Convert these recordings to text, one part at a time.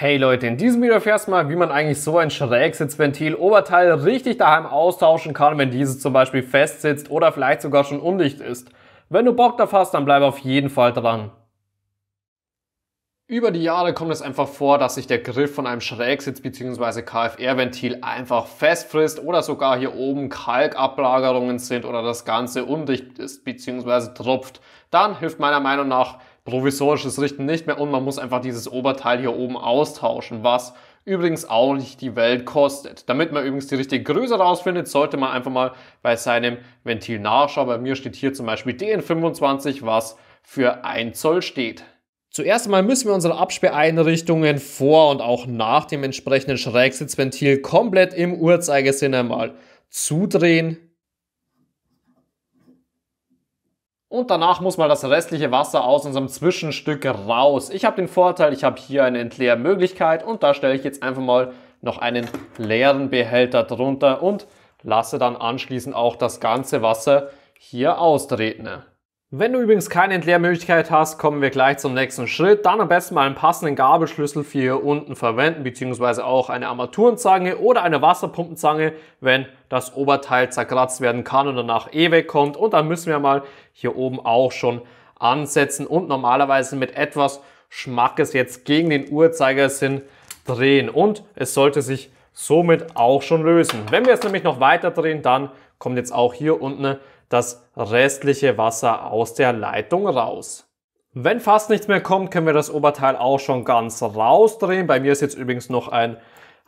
Hey Leute, in diesem Video erfährst du mal, wie man eigentlich so ein Schrägsitzventil Oberteil richtig daheim austauschen kann, wenn dieses zum Beispiel festsitzt oder vielleicht sogar schon undicht ist. Wenn du Bock drauf hast, dann bleib auf jeden Fall dran. Über die Jahre kommt es einfach vor, dass sich der Griff von einem Schrägsitz bzw. KFR-Ventil einfach festfrisst oder sogar hier oben Kalkablagerungen sind oder das Ganze undicht ist bzw. tropft. Dann hilft meiner Meinung nach provisorisches Richten nicht mehr und man muss einfach dieses Oberteil hier oben austauschen, was übrigens auch nicht die Welt kostet. Damit man übrigens die richtige Größe rausfindet, sollte man einfach mal bei seinem Ventil nachschauen. Bei mir steht hier zum Beispiel DN25, was für 1 Zoll steht. Zuerst einmal müssen wir unsere Absperreinrichtungen vor und auch nach dem entsprechenden Schrägsitzventil komplett im Uhrzeigersinn einmal zudrehen, Und danach muss mal das restliche Wasser aus unserem Zwischenstück raus. Ich habe den Vorteil, ich habe hier eine Entleermöglichkeit und da stelle ich jetzt einfach mal noch einen leeren Behälter drunter und lasse dann anschließend auch das ganze Wasser hier austreten. Wenn du übrigens keine Entleermöglichkeit hast, kommen wir gleich zum nächsten Schritt. Dann am besten mal einen passenden Gabelschlüssel für hier unten verwenden, beziehungsweise auch eine Armaturenzange oder eine Wasserpumpenzange, wenn das Oberteil zerkratzt werden kann und danach eh wegkommt. Und dann müssen wir mal hier oben auch schon ansetzen und normalerweise mit etwas Schmackes jetzt gegen den Uhrzeigersinn drehen. Und es sollte sich somit auch schon lösen. Wenn wir es nämlich noch weiter drehen, dann kommt jetzt auch hier unten eine das restliche Wasser aus der Leitung raus. Wenn fast nichts mehr kommt, können wir das Oberteil auch schon ganz rausdrehen. Bei mir ist jetzt übrigens noch ein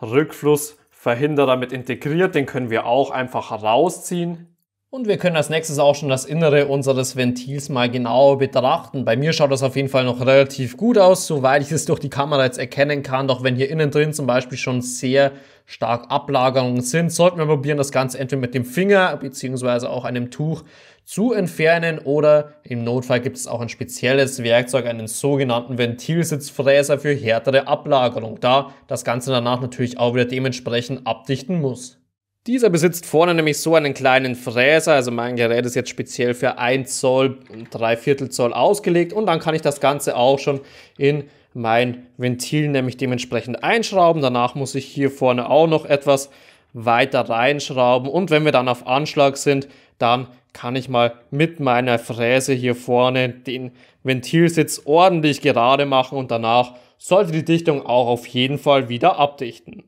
Rückflussverhinderer mit integriert. Den können wir auch einfach rausziehen. Und wir können als nächstes auch schon das Innere unseres Ventils mal genauer betrachten. Bei mir schaut das auf jeden Fall noch relativ gut aus, soweit ich es durch die Kamera jetzt erkennen kann. Doch wenn hier innen drin zum Beispiel schon sehr stark Ablagerungen sind, sollten wir probieren, das Ganze entweder mit dem Finger beziehungsweise auch einem Tuch zu entfernen oder im Notfall gibt es auch ein spezielles Werkzeug, einen sogenannten Ventilsitzfräser für härtere Ablagerung, da das Ganze danach natürlich auch wieder dementsprechend abdichten muss. Dieser besitzt vorne nämlich so einen kleinen Fräser, also mein Gerät ist jetzt speziell für 1 Zoll und 3 Viertel Zoll ausgelegt und dann kann ich das Ganze auch schon in mein Ventil nämlich dementsprechend einschrauben. Danach muss ich hier vorne auch noch etwas weiter reinschrauben und wenn wir dann auf Anschlag sind, dann kann ich mal mit meiner Fräse hier vorne den Ventilsitz ordentlich gerade machen und danach sollte die Dichtung auch auf jeden Fall wieder abdichten.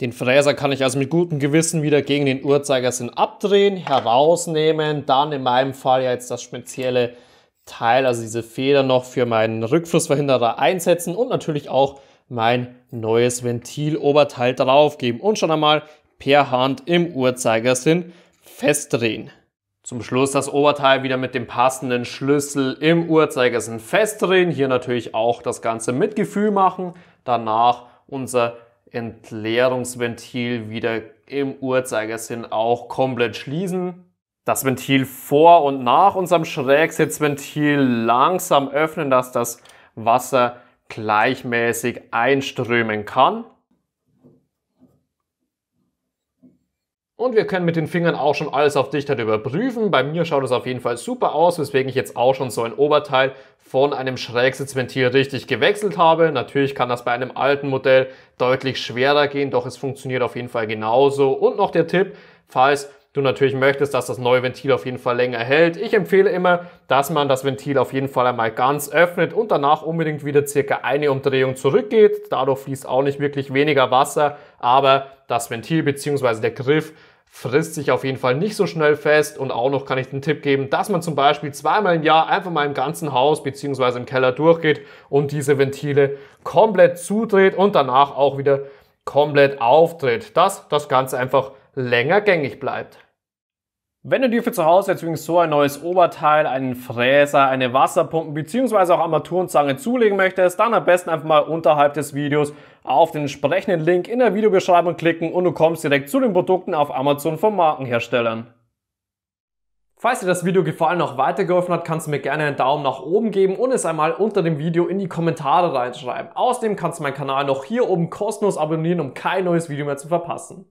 Den Fräser kann ich also mit gutem Gewissen wieder gegen den Uhrzeigersinn abdrehen, herausnehmen, dann in meinem Fall ja jetzt das spezielle Teil, also diese Feder noch für meinen Rückflussverhinderer einsetzen und natürlich auch mein neues Ventiloberteil draufgeben und schon einmal per Hand im Uhrzeigersinn festdrehen. Zum Schluss das Oberteil wieder mit dem passenden Schlüssel im Uhrzeigersinn festdrehen. Hier natürlich auch das Ganze mit Gefühl machen. Danach unser Entleerungsventil wieder im Uhrzeigersinn auch komplett schließen. Das Ventil vor und nach unserem Schrägsitzventil langsam öffnen, dass das Wasser gleichmäßig einströmen kann. Und wir können mit den Fingern auch schon alles auf Dichtheit überprüfen. Bei mir schaut es auf jeden Fall super aus, weswegen ich jetzt auch schon so ein Oberteil von einem Schrägsitzventil richtig gewechselt habe. Natürlich kann das bei einem alten Modell deutlich schwerer gehen, doch es funktioniert auf jeden Fall genauso. Und noch der Tipp, falls du natürlich möchtest, dass das neue Ventil auf jeden Fall länger hält. Ich empfehle immer, dass man das Ventil auf jeden Fall einmal ganz öffnet und danach unbedingt wieder circa eine Umdrehung zurückgeht. Dadurch fließt auch nicht wirklich weniger Wasser, aber das Ventil bzw. der Griff frisst sich auf jeden Fall nicht so schnell fest und auch noch kann ich den Tipp geben, dass man zum Beispiel zweimal im Jahr einfach mal im ganzen Haus bzw. im Keller durchgeht und diese Ventile komplett zudreht und danach auch wieder komplett auftritt, dass das Ganze einfach länger gängig bleibt. Wenn du dir für zu Hause jetzt übrigens so ein neues Oberteil, einen Fräser, eine Wasserpumpe bzw. auch Armaturenzange zulegen möchtest, dann am besten einfach mal unterhalb des Videos auf den entsprechenden Link in der Videobeschreibung klicken und du kommst direkt zu den Produkten auf Amazon von Markenherstellern. Falls dir das Video gefallen und noch weitergeholfen hat, kannst du mir gerne einen Daumen nach oben geben und es einmal unter dem Video in die Kommentare reinschreiben. Außerdem kannst du meinen Kanal noch hier oben kostenlos abonnieren, um kein neues Video mehr zu verpassen.